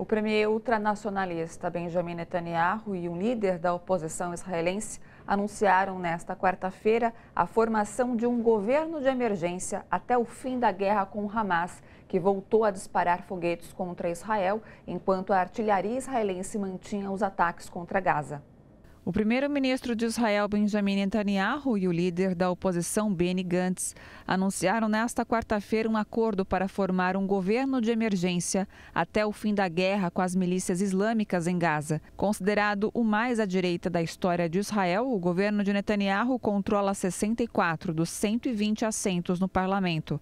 O premier ultranacionalista Benjamin Netanyahu e um líder da oposição israelense anunciaram nesta quarta-feira a formação de um governo de emergência até o fim da guerra com Hamas, que voltou a disparar foguetes contra Israel enquanto a artilharia israelense mantinha os ataques contra Gaza. O primeiro-ministro de Israel, Benjamin Netanyahu, e o líder da oposição, Benny Gantz, anunciaram nesta quarta-feira um acordo para formar um governo de emergência até o fim da guerra com as milícias islâmicas em Gaza. Considerado o mais à direita da história de Israel, o governo de Netanyahu controla 64 dos 120 assentos no parlamento.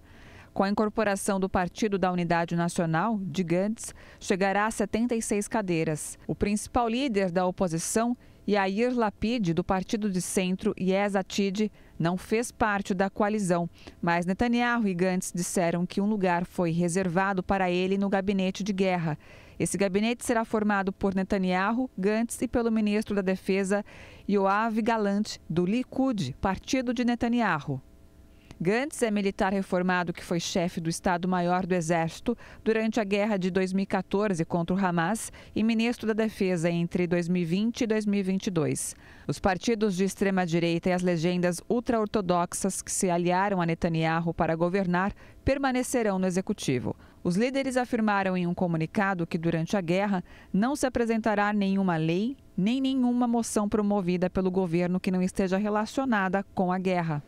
Com a incorporação do Partido da Unidade Nacional, de Gantz, chegará a 76 cadeiras. O principal líder da oposição, Yair Lapid, do partido de centro Yes Atid, não fez parte da coalizão, mas Netanyahu e Gantz disseram que um lugar foi reservado para ele no gabinete de guerra. Esse gabinete será formado por Netanyahu, Gantz e pelo ministro da Defesa, Yoav Galante, do Likud, partido de Netanyahu. Gantz é militar reformado que foi chefe do Estado-Maior do Exército durante a guerra de 2014 contra o Hamas e ministro da Defesa entre 2020 e 2022. Os partidos de extrema-direita e as legendas ultra-ortodoxas que se aliaram a Netanyahu para governar permanecerão no executivo. Os líderes afirmaram em um comunicado que durante a guerra não se apresentará nenhuma lei nem nenhuma moção promovida pelo governo que não esteja relacionada com a guerra.